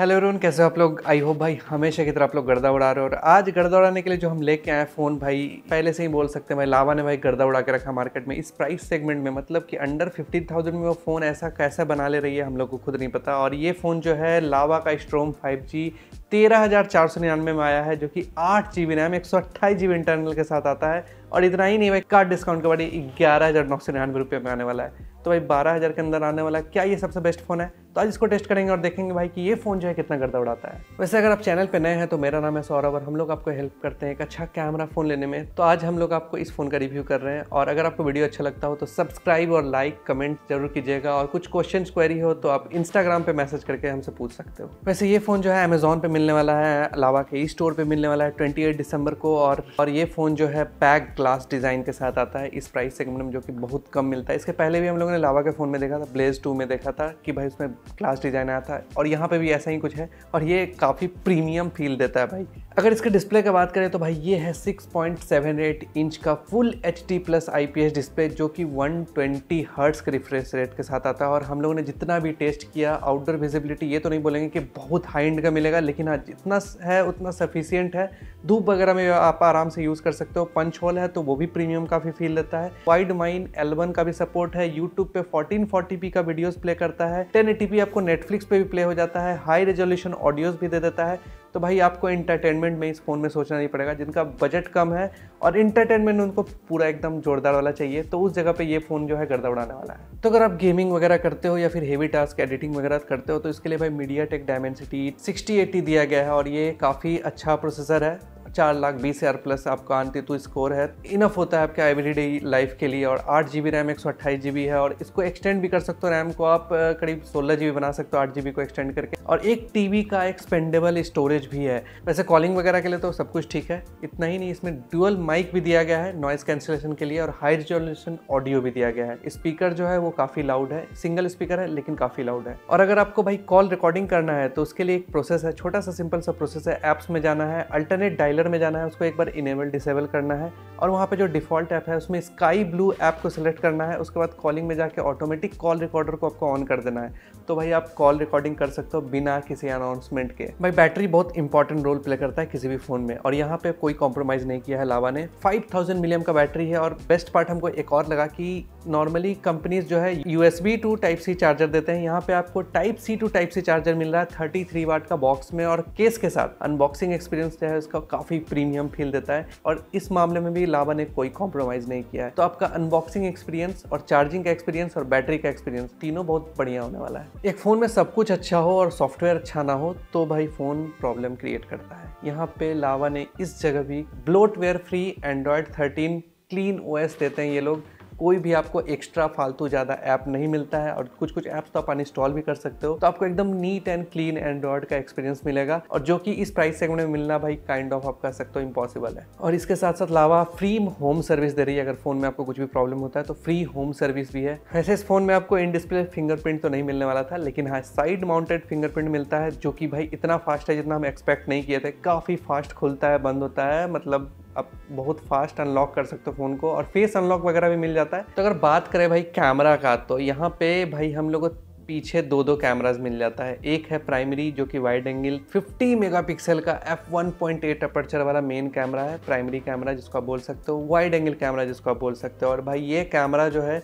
hello रोन कैसे हो आप लोग आई होप भाई हमेशा की तरह आप लोग गर्दा उड़ा रहे हो और आज गर्दा उड़ाने के लिए जो हम लेके आए फ़ोन भाई पहले से ही बोल सकते हैं भाई लावा ने भाई गर्दा उड़ा के रखा मार्केट में इस प्राइस सेगमेंट में मतलब कि अंडर फिफ्टी थाउजेंड में वो फ़ोन ऐसा कैसा बना ले रही है हम लोग को खुद नहीं पता और ये फ़ोन जो है लावा का स्ट्रोम फाइव जी तेरह हज़ार चार सौ निन्यानवे में आया है जो कि आठ जी बी रैम एक सौ अट्ठाईस जी बी इंटरनल के साथ आता है और इतना ही नहीं भाई कार्ड डिस्काउंट के बाद ग्यारह हज़ार नौ सौ निन्यानवे रुपये में आने वाला है तो भाई बारह हज़ार के अंदर आने वाला है क्या ये सबसे बेस्ट फ़ोन है तो आज इसको टेस्ट करेंगे और देखेंगे भाई कि ये फ़ोन जो है कितना गर्दा उड़ाता है वैसे अगर आप चैनल पर नए हैं तो मेरा नाम है सौरभ और हम लोग आपको हेल्प करते हैं एक अच्छा कैमरा फ़ोन लेने में तो आज हम लोग आपको इस फ़ोन का रिव्यू कर रहे हैं और अगर आपको वीडियो अच्छा लगता हो तो सब्सक्राइब और लाइक कमेंट जरूर कीजिएगा और कुछ क्वेश्चन क्वेरी हो तो आप इंस्टाग्राम पर मैसेज करके हमसे पूछ सकते हो वैसे ये फ़ोन जो है अमेजोन पर मिलने वाला है अलावा के ई स्टोर पर मिलने वाला है ट्वेंटी दिसंबर को और और ये फ़ोन जो है पैक ग्लास डिज़ाइन के साथ आता है इस प्राइस सेगमेंट में जो कि बहुत कम मिलता है इसके पहले भी हम लोगों ने लावा के फ़ोन में देखा था ब्लेज टू में देखा था कि भाई उसमें क्लास डिज़ाइन आया था और यहाँ पे भी ऐसा ही कुछ है और ये काफ़ी प्रीमियम फील देता है भाई अगर इसके डिस्प्ले की बात करें तो भाई ये है 6.78 इंच का full H D plus I display जो कि 120 ट्वेंटी हर्ट्स के रिफ्रेश रेट के साथ आता है और हम लोगों ने जितना भी टेस्ट किया आउटडोर विजिबिलिटी ये तो नहीं बोलेंगे कि बहुत हाई एंड का मिलेगा लेकिन हाँ जितना है उतना सफिशियंट है धूप वगैरह में आप आराम से यूज़ कर सकते हो पंच होल है तो वो भी प्रीमियम काफ़ी फील देता है वाइड माइन एलवन का भी सपोर्ट है यूट्यूब पे 1440p का वीडियोज प्ले करता है टेन आपको नेटफ्लिक्स पे भी प्ले हो जाता है हाई रेजोल्यूशन ऑडियोज भी दे देता है तो भाई आपको इंटरटेनमेंट में इस फ़ोन में सोचना नहीं पड़ेगा जिनका बजट कम है और इंटरटेनमेंट उनको पूरा एकदम जोरदार वाला चाहिए तो उस जगह पे ये फ़ोन जो है गर्दा उड़ाने वाला है तो अगर आप गेमिंग वगैरह करते हो या फिर हेवी टास्क एडिटिंग वगैरह करते हो तो इसके लिए भाई मीडिया टेक डायमेंसिटी सिक्सटी दिया गया है और ये काफ़ी अच्छा प्रोसेसर है चार लाख बीस हज़ार प्लस आपका तो स्कोर है इनफ होता है आपका एवरीडे लाइफ के लिए और आठ जी बी रैम एक सौ अट्ठाईस जी बी है और इसको एक्सटेंड भी कर सकते हो रैम को आप करीब सोलह जी बी बना सकते हो आठ जी बी को एक्सटेंड करके और एक टी बी का एक्सपेंडेबल स्टोरेज भी है वैसे कॉलिंग वगैरह के लिए तो सब कुछ ठीक है इतना ही नहीं इसमें डुअल माइक भी दिया गया है नॉइज़ कैंसिलेशन के लिए और हाई रिजोल्यूशन ऑडियो भी दिया गया है स्पीकर जो है वो काफ़ी लाउड है सिंगल स्पीकर है लेकिन काफ़ी लाउड है और अगर आपको भाई कॉल रिकॉर्डिंग करना है तो उसके लिए एक प्रोसेस है छोटा सा सिंपल सा प्रोसेस है ऐप्स में जाना है अल्टरनेट डायलर सेलेक्टर में जाना है उसको एक बार इनेबल डिसेबल करना है और वहाँ पे जो डिफ़ॉल्ट ऐप है उसमें स्काई ब्लू ऐप को सिलेक्ट करना है उसके बाद कॉलिंग में जाके ऑटोमेटिक कॉल रिकॉर्डर को आपको ऑन कर देना है तो भाई आप कॉल रिकॉर्डिंग कर सकते हो बिना किसी अनाउंसमेंट के भाई बैटरी बहुत इंपॉर्टेंट रोल प्ले करता है किसी भी फ़ोन में और यहाँ पर कोई कॉम्प्रोमाइज़ नहीं किया है लावा ने फाइव थाउजेंड मिलियम का बैटरी है और बेस्ट पार्ट हमको एक और लगा कि नॉर्मली कंपनीज जो है U S B to type C charger देते हैं यहाँ पे आपको type C to type C charger मिल रहा है थर्टी थ्री वाट का बॉक्स में और केस के साथ अनबॉक्सिंग एक्सपीरियंस जो है उसका काफ़ी काफ़ी प्रीमियम फील देता है और इस मामले में भी लावा ने कोई कॉम्प्रोमाइज़ नहीं किया है तो आपका अनबॉक्सिंग एक्सपीरियंस और चार्जिंग का एक्सपीरियंस और बैटरी का एक्सपीरियंस तीनों बहुत बढ़िया होने वाला है एक फ़ोन में सब कुछ अच्छा हो और सॉफ्टवेयर अच्छा ना हो तो भाई फ़ोन प्रॉब्लम क्रिएट करता है यहाँ पे लावा ने इस जगह भी bloatware free Android thirteen clean ओ देते हैं ये लोग कोई भी आपको एक्स्ट्रा फालतू ज़्यादा ऐप नहीं मिलता है और कुछ कुछ ऐप्स तो आप अनइंस्टॉल भी कर सकते हो तो आपको एकदम नीट एंड क्लीन एंड्रॉयड का एक्सपीरियंस मिलेगा और जो कि इस प्राइस सेगमेंट में मिलना भाई काइंड ऑफ आप कह सकते हो इम्पॉसिबल है और इसके साथ साथ लावा फ्री होम सर्विस दे रही है अगर फोन में आपको कुछ भी प्रॉब्लम होता है तो फ्री होम सर्विस भी है वैसे इस फोन में आपको इन डिस्प्ले फिंगरप्रिंट तो नहीं मिलने वाला था लेकिन हाँ साइड माउंटेड फिंगरप्रिंट मिलता है जो कि भाई इतना फास्ट है जितना हम एक्सपेक्ट नहीं किए थे काफ़ी फास्ट खुलता है बंद होता है मतलब आप बहुत फास्ट अनलॉक कर सकते हो फ़ोन को और फेस अनलॉक वगैरह भी मिल जाता है तो अगर बात करें भाई कैमरा का तो यहाँ पे भाई हम लोग पीछे दो दो कैमराज मिल जाता है एक है प्राइमरी जो कि वाइड एंगल 50 मेगापिक्सल का एफ 1.8 अपर्चर वाला मेन कैमरा है प्राइमरी कैमरा जिसको आप बोल सकते हो वाइड एंगल कैमरा जिसको आप बोल सकते हो और भाई ये कैमरा जो है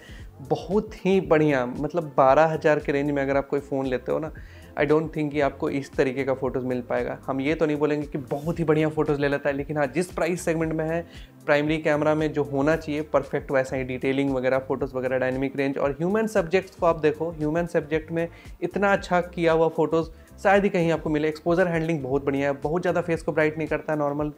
बहुत ही बढ़िया मतलब 12000 के रेंज में अगर आप कोई फ़ोन लेते हो ना आई डोंट थिंक कि आपको इस तरीके का फ़ोटोज़ मिल पाएगा हम ये तो नहीं बोलेंगे कि बहुत ही बढ़िया फ़ोटोज़ ले लेता है लेकिन हाँ जिस प्राइस सेगमेंट में है प्राइमरी कैमरा में जो होना चाहिए परफेक्ट वैसा ही डिटेलिंग वगैरह फ़ोटोज़ वगैरह डायनेमिक रेंज और ह्यूमन सब्जेक्ट्स को आप देखो ह्यूमन सब्जेक्ट में इतना अच्छा किया हुआ फ़ोटोज़ शायद ही कहीं आपको मिले एक्सपोजर हैंडलिंग बहुत बढ़िया है बहुत ज़्यादा फेस को ब्राइट नहीं करता normal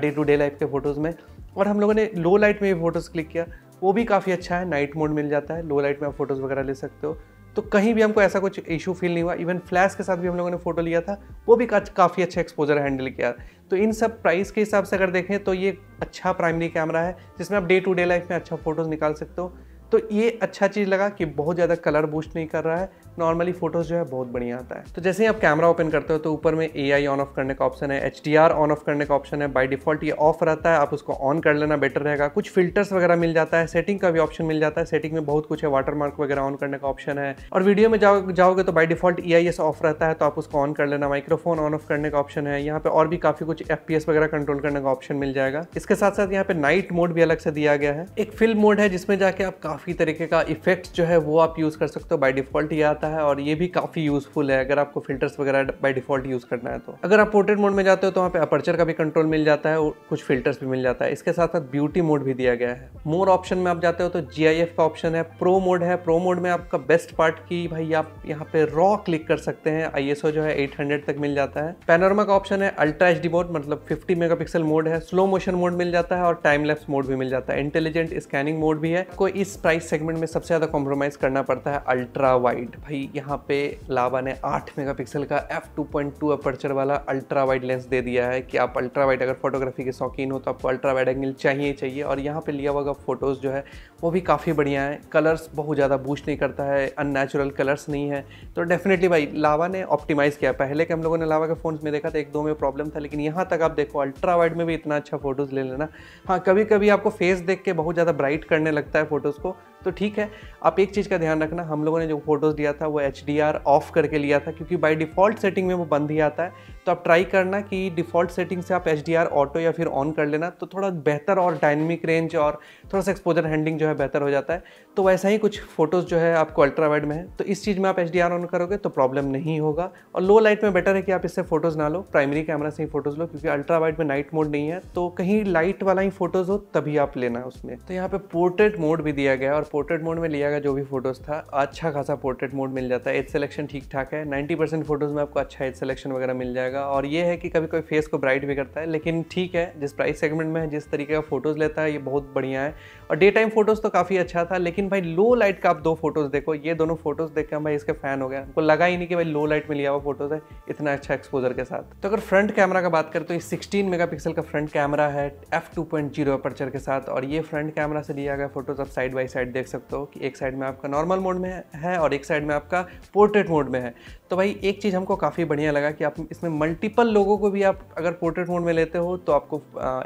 day to day life के फ़ोटोज़ में और हम लोगों ने लो लाइट में भी फ़ोटोज़ क्लिक किया वो भी काफ़ी अच्छा है नाइट मोड मिल जाता है लो लाइट में आप फोटोज़ वगैरह ले सकते हो तो कहीं भी हमको ऐसा कुछ इशू फील नहीं हुआ इवन फ्लैश के साथ भी हम लोगों ने फोटो लिया था वो भी काफ़ी अच्छा एक्सपोजर हैंडल किया तो इन सब प्राइस के हिसाब से अगर देखें तो ये अच्छा प्राइमरी कैमरा है जिसमें आप डे टू डे लाइफ में अच्छा फोटोज़ निकाल सकते हो तो ये अच्छा चीज़ लगा कि बहुत ज़्यादा कलर बूस्ट नहीं कर रहा है नॉर्मली फोटोज़ जो है बहुत बढ़िया आता है तो जैसे ही आप कैमरा ओपन करते हो तो ऊपर में ए ऑन ऑफ करने का ऑप्शन है एच ऑन ऑफ करने का ऑप्शन है बाई डिफॉल्ट ये ऑफ रहता है आप उसको ऑन कर लेना बेटर रहेगा कुछ फिल्टर्स वगैरह मिल जाता है सेटिंग का भी ऑप्शन मिल जाता है सेटिंग में बहुत कुछ है वाटर मार्क वगैरह ऑन करने का ऑप्शन है और वीडियो में जाओ जाओगे तो बाई डिफॉल्ट ई ऑफ रहता है तो आप उसको ऑन कर लेना माइक्रोफोन ऑन ऑफ करने का ऑप्शन है यहाँ पे और भी काफ़ी कुछ एफ वगैरह कंट्रोल करने का ऑप्शन मिल जाएगा इसके साथ साथ यहाँ पे नाइट मोड भी अलग से दिया गया है एक फिल्म मोड है जिसमें जाके आप काफ़ी तरीके का इफेक्ट जो है वो आप यूज़ कर सकते हो बाई डिफॉल्ट ये आता जाता है और ये भी काफ़ी यूज़फुल है अगर आपको फिल्टर्स वगैरह बाय डिफ़ॉल्ट यूज़ करना है तो अगर आप पोर्ट्रेट मोड में जाते हो तो वहाँ पे अपर्चर का भी कंट्रोल मिल जाता है और कुछ फिल्टर्स भी मिल जाता है इसके साथ साथ ब्यूटी मोड भी दिया गया है मोर ऑप्शन में आप जाते हो तो जी का ऑप्शन है प्रो मोड है प्रो मोड में आपका बेस्ट पार्ट की भाई आप यहाँ पे रॉ क्लिक कर सकते हैं आई जो है एट तक मिल जाता है पेनोरमा का ऑप्शन है अल्ट्रा एच मोड मतलब फिफ्टी मेगा मोड है स्लो मोशन मोड मिल जाता है और टाइम लैप्स मोड भी मिल जाता है इंटेलिजेंट स्कैनिंग मोड भी है आपको इस प्राइस सेगमेंट में सबसे ज्यादा कॉम्प्रोमाइज करना पड़ता है अल्ट्रा वाइड भाई भी यहाँ पे लावा ने 8 मेगापिक्सल का F two point two aperture वाला अल्ट्रा वाइड लेंस दे दिया है कि आप अल्ट्रा वाइड अगर फोटोग्राफी के शौकीन हो तो आपको अल्ट्रा वाइड एंगल चाहिए चाहिए और यहाँ पे लिया हुआ फोटोज़ जो है वो भी काफ़ी बढ़िया है कलर्स बहुत ज़्यादा बूस्ट नहीं करता है अननेचुरल कलर्स नहीं है तो डेफिनेटली भाई लावा ने ऑप्टिमाइज़ किया पहले के हम लोगों ने लावा के फ़ोन में देखा था एक दो में प्रॉब्लम था लेकिन यहाँ तक आप देखो अल्ट्रा वाइड में भी इतना अच्छा फ़ोटोज़ ले लेना हाँ कभी कभी आपको फेस देख के बहुत ज़्यादा ब्राइट करने लगता है फ़ोटोज़ को तो ठीक है आप एक चीज़ का ध्यान रखना हम लोगों ने जो फोटोज़ दिया था वो एच ऑफ करके लिया था क्योंकि बाई डिफ़ॉल्ट सेटिंग में वो बंद ही आता है तो आप ट्राई करना कि डिफ़ॉल्ट सेटिंग से आप एच ऑटो या फिर ऑन कर लेना तो थोड़ा बेहतर और डायनमिक रेंज और थोड़ा सा एक्सपोजर हैंडलिंग जो है बेहतर हो जाता है तो वैसा ही कुछ फ़ोटोज़ जो है आपको अल्ट्रा वाइड में है तो इस चीज़ में आप एच ऑन करोगे तो प्रॉब्लम नहीं होगा और लो लाइट में बेटर है कि आप इससे फ़ोटोज़ ना लो प्राइमरी कैमरा से ही फ़ोटोज़ लो क्योंकि अल्ट्रा वाइड में नाइट मोड नहीं है तो कहीं लाइट वाला ही फ़ोटोज़ हो तभी आप लेना उसमें तो यहाँ पर पोर्ट्रेट मोड भी दिया गया और पोर्ट्रेट मोड में लिया गया जो भी फोटोज़ था अच्छा खासा पोर्ट्रेट मोड मिल जाता है एज सिलेक्शन ठीक ठाक है 90 परसेंट फोटोज़ में आपको अच्छा एज सिलेक्शन वगैरह मिल जाएगा और ये है कि कभी कोई फेस को ब्राइट भी करता है लेकिन ठीक है जिस प्राइस सेगमेंट में है जिस तरीके का फोटोज़ लेता है ये बहुत बढ़िया है और डे टाइम फोटोज़ तो काफ़ी अच्छा था लेकिन भाई लो लाइट का आप दो फोटोज़ देखो ये दोनों फोटोज़ देख के भाई इसके फ़ैन हो गया हमको लगा ही नहीं कि भाई लो लाइट में लिया हुआ फोटोज़ है इतना अच्छा एक्सपोजर के साथ तो अगर फ्रंट कैमरा का बात करें तो ये सिक्सटीन मेगा का फ्रंट कैमरा है एफ टू के साथ और ये फ्रंट कैमरा से लिया गया फोटोज़ आप साइड बाई साइड देख सकते हो कि एक साइड में आपका नॉर्मल मोड में है और एक साइड में आपका पोर्ट्रेट मोड में है तो भाई एक चीज़ हमको काफ़ी बढ़िया लगा कि आप इसमें मल्टीपल लोगों को भी आप अगर पोर्ट्रेट मोड में लेते हो तो आपको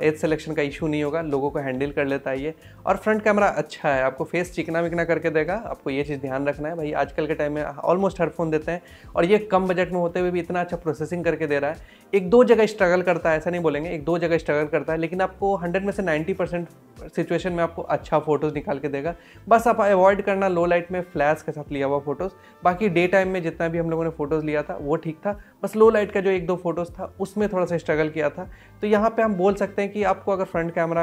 एज सेलेक्शन का इशू नहीं होगा लोगों को हैंडल कर लेता है ये और फ्रंट कैमरा अच्छा है आपको फेस चिकना विकना करके देगा आपको ये चीज़ ध्यान रखना है भाई आजकल के टाइम में ऑलमोस्ट हर फोन देते हैं और ये कम बजट में होते हुए भी इतना अच्छा प्रोसेसिंग करके दे रहा है एक दो जगह स्ट्रगल करता है ऐसा नहीं बोलेंगे एक दो जगह स्ट्रगल करता है लेकिन आपको हंड्रेड में से नाइन्टी परसेंट सिचुएशन में आपको अच्छा फोटोज़ निकाल के देगा बस आप अवॉइड करना लो लाइट में फ्लैश के साथ लिया हुआ फोटोज़ बाकी डे टाइम में जितना भी हम लोगों ने फोटोज़ लिया था वो ठीक था बस लो लाइट का जो एक दो फोटोज़ था उसमें थोड़ा सा स्ट्रगल किया था तो यहाँ पर हम बोल सकते हैं कि आपको अगर फ्रंट कैमरा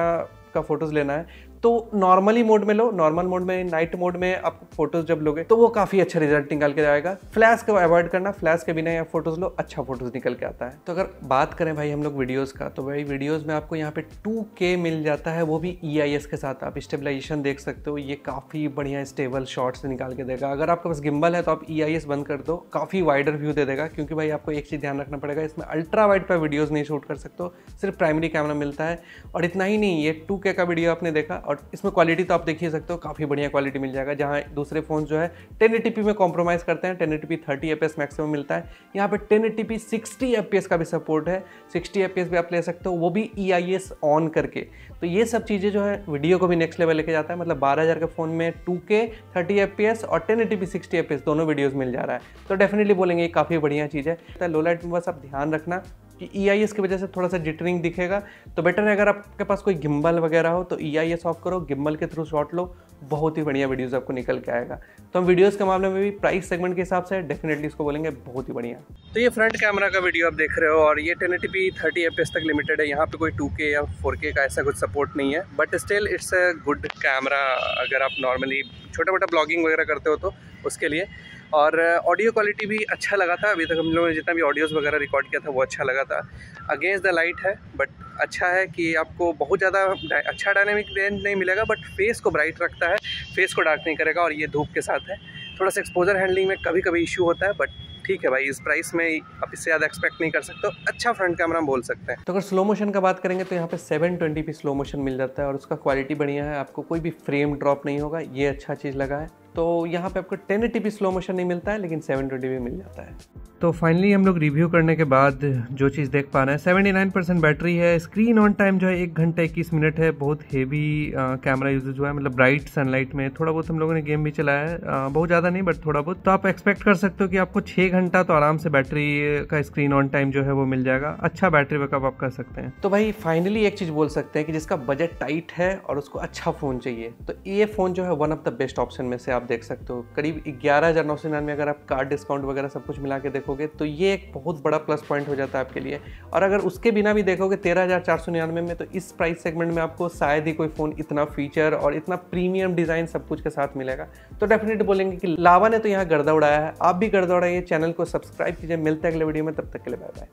का फ़ोटोज़ लेना है तो नॉर्मली मोड में लो नॉर्मल मोड में नाइट मोड में आप फोटोज जब लोगे तो वो काफ़ी अच्छा रिजल्ट निकाल के जाएगा फ्लैश को अवॉइड करना फ्लैश के बिना या फोटोज लो अच्छा फोटोज निकल के आता है तो अगर बात करें भाई हम लोग वीडियोज़ का तो भाई वीडियोज़ में आपको यहाँ पे टू मिल जाता है वो भी ई e के साथ आप स्टेबलाइजेशन देख सकते हो ये काफ़ी बढ़िया स्टेबल शॉर्ट्स निकाल के देगा अगर आपके पास गिम्बल है तो आप ई e बंद कर दो काफ़ी वाइडर व्यू दे देगा क्योंकि भाई आपको एक चीज़ ध्यान रखना पड़ेगा इसमें अल्ट्रा वाइड पर वीडियोज़ नहीं शूट कर सकते हो सिर्फ प्राइमरी कैमरा मिलता है और इतना ही नहीं ये टू का वीडियो आपने देखा और बट इसमें क्वालिटी तो आप देख ही सकते हो काफ़ी बढ़िया क्वालिटी मिल जाएगा जहाँ दूसरे फ़ोन जो है टेन में कॉम्प्रोमाइज़ करते हैं ten eighty thirty F maximum मिलता है यहाँ पर टेन एटी सिक्सटी एफ का भी सपोर्ट है सिक्सटी एफ भी आप ले सकते हो वो भी ई e ऑन करके तो ये सब चीज़ें जो है वीडियो को भी नेक्स्ट लेवल लेके जाता है मतलब बारह के फ़ोन में टू के थर्टी एफ और टेन एटी सिक्सटी एफ दोनों वीडियोज़ मिल जा रहा है तो डेफिनेटली बोलेंगे काफ़ी बढ़िया चीज़ है तो लोलाइट में बस आप ध्यान रखना कि e ई की वजह से थोड़ा सा जिटरिंग दिखेगा तो बेटर है अगर आपके पास कोई गिम्बल वगैरह हो तो ई आई एस ऑफ करो गिम्बल के थ्रू शॉट लो बहुत ही बढ़िया वीडियोज़ आपको निकल के आएगा तो हम वीडियोज़ के मामले में भी प्राइस सेगमेंट के हिसाब से डेफिनेटली इसको बोलेंगे बहुत ही बढ़िया तो ये फ्रंट कैमरा का वीडियो आप देख रहे हो और ये ten eighty P thirty F तक लिमिटेड है यहाँ पे कोई टू के या फोर के का ऐसा कुछ सपोर्ट नहीं है but still it's a good camera अगर आप नॉर्मली छोटा मोटा ब्लॉगिंग वगैरह करते हो तो उसके लिए और ऑडियो uh, क्वालिटी भी अच्छा लगा था अभी तक हम लोगों ने जितना भी ऑडियोज़ वगैरह रिकॉर्ड किया था वो अच्छा लगा था अगेंस्ट द लाइट है बट अच्छा है कि आपको बहुत ज़्यादा अच्छा डायनेमिक रेंज नहीं मिलेगा बट फेस को ब्राइट रखता है फेस को डार्क नहीं करेगा और ये धूप के साथ है थोड़ा सा एक्सपोजर हैंडलिंग में कभी कभी इशू होता है बट ठीक है भाई इस प्राइस में आप इससे ज़्यादा एक्सपेक्ट नहीं कर सकते अच्छा फ्रंट कैमरा हम बोल सकते हैं तो अगर स्लो मोशन का बात करेंगे तो यहाँ पे 720p स्लो मोशन मिल जाता है और उसका क्वालिटी बढ़िया है आपको कोई भी फ्रेम ड्रॉप नहीं होगा ये अच्छा चीज़ लगा है तो यहाँ पे आपको टेन पी स्लो मोशन नहीं मिलता है लेकिन सेवन में मिल जाता है तो फाइनली हम लोग रिव्यू करने के बाद जो चीज़ देख पा रहे हैं सेवेंटी नाइन परसेंट बैटरी है स्क्रीन ऑन टाइम जो है एक घंटे इक्कीस मिनट है बहुत हेवी कैमरा यूजेज हुआ है मतलब ब्राइट सनलाइट में थोड़ा बहुत हम लोगों ने गेम भी चलाया है आ, बहुत ज़्यादा नहीं बट थोड़ा बहुत तो आप एक्सपेक्ट कर सकते हो कि आपको छः घंटा तो आराम से बैटरी का स्क्रीन ऑन टाइम जो है वो मिल जाएगा अच्छा बैटरी बैकअप आप कर सकते हैं तो भाई फाइनली एक चीज़ बोल सकते हैं कि जिसका बजट टाइट है और उसको अच्छा फ़ोन चाहिए तो ये फ़ोन जो है one of the best option में से आप देख सकते हो करीब ग्यारह हज़ार नौ सौ निन्यानवे अगर आप कार्ड डिस्काउंट वगैरह सब कुछ मिला के देखोगे तो ये एक बहुत बड़ा प्लस पॉइंट हो जाता है आपके लिए और अगर उसके बिना भी देखोगे तेरह हज़ार चार सौ निन्यानवे में तो इस प्राइस सेगमेंट में आपको शायद ही कोई फ़ोन इतना फीचर और इतना प्रीमियम डिज़ाइन सब कुछ के साथ मिलेगा तो डेफिनेट बोलेंगे कि लावा ने तो यहाँ गर्दा उड़ाया है आप भी गर्दा उड़ाइए चैनल को सब्सक्राइब कीजिए मिलते हैं अगले वीडियो में तब तक के लिए बाय बाय